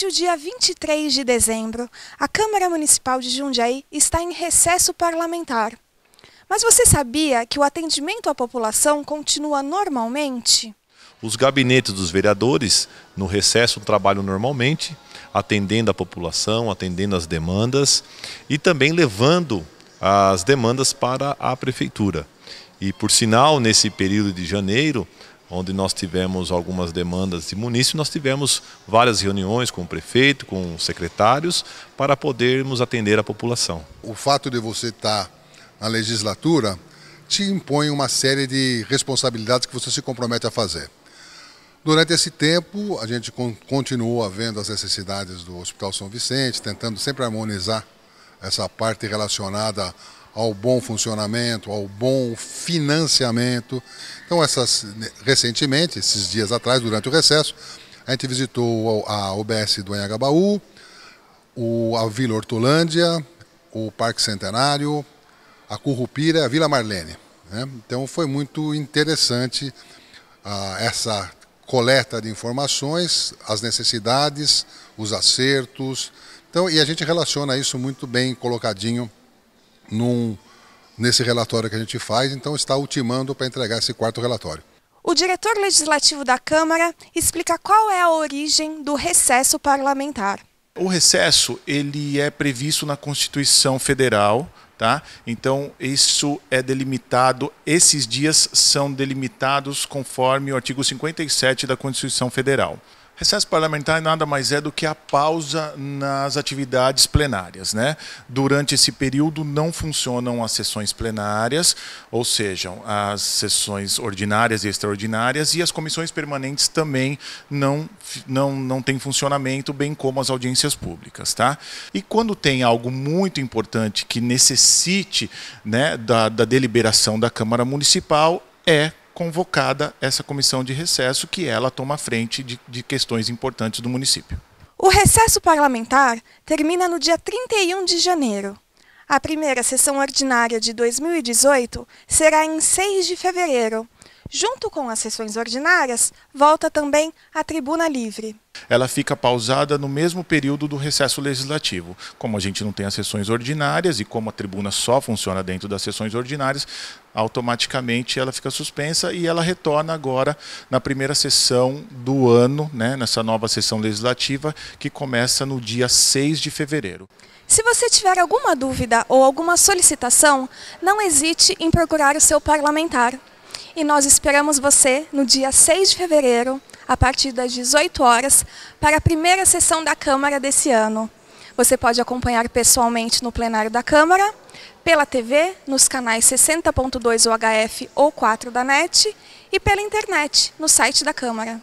Desde o dia 23 de dezembro, a Câmara Municipal de Jundiaí está em recesso parlamentar. Mas você sabia que o atendimento à população continua normalmente? Os gabinetes dos vereadores, no recesso, trabalham normalmente, atendendo a população, atendendo as demandas e também levando as demandas para a prefeitura. E, por sinal, nesse período de janeiro, onde nós tivemos algumas demandas de munícipe, nós tivemos várias reuniões com o prefeito, com os secretários, para podermos atender a população. O fato de você estar na legislatura te impõe uma série de responsabilidades que você se compromete a fazer. Durante esse tempo, a gente continuou vendo as necessidades do Hospital São Vicente, tentando sempre harmonizar essa parte relacionada ao bom funcionamento, ao bom financiamento. Então, essas, né, recentemente, esses dias atrás, durante o recesso, a gente visitou a OBS do Anhangabaú, a Vila Hortolândia, o Parque Centenário, a Currupira, a Vila Marlene. Né? Então, foi muito interessante ah, essa coleta de informações, as necessidades, os acertos. Então, e a gente relaciona isso muito bem colocadinho num, nesse relatório que a gente faz, então está ultimando para entregar esse quarto relatório. O diretor legislativo da Câmara explica qual é a origem do recesso parlamentar. O recesso ele é previsto na Constituição Federal, tá? Então isso é delimitado, esses dias são delimitados conforme o artigo 57 da Constituição Federal. Recesso parlamentar nada mais é do que a pausa nas atividades plenárias. Né? Durante esse período não funcionam as sessões plenárias, ou seja, as sessões ordinárias e extraordinárias, e as comissões permanentes também não, não, não têm funcionamento, bem como as audiências públicas. Tá? E quando tem algo muito importante que necessite né, da, da deliberação da Câmara Municipal, é convocada essa comissão de recesso, que ela toma frente de, de questões importantes do município. O recesso parlamentar termina no dia 31 de janeiro. A primeira sessão ordinária de 2018 será em 6 de fevereiro, Junto com as sessões ordinárias, volta também a tribuna livre. Ela fica pausada no mesmo período do recesso legislativo. Como a gente não tem as sessões ordinárias e como a tribuna só funciona dentro das sessões ordinárias, automaticamente ela fica suspensa e ela retorna agora na primeira sessão do ano, né, nessa nova sessão legislativa, que começa no dia 6 de fevereiro. Se você tiver alguma dúvida ou alguma solicitação, não hesite em procurar o seu parlamentar. E nós esperamos você no dia 6 de fevereiro, a partir das 18 horas, para a primeira sessão da Câmara desse ano. Você pode acompanhar pessoalmente no plenário da Câmara, pela TV, nos canais 60.2 UHF ou 4 da NET, e pela internet, no site da Câmara.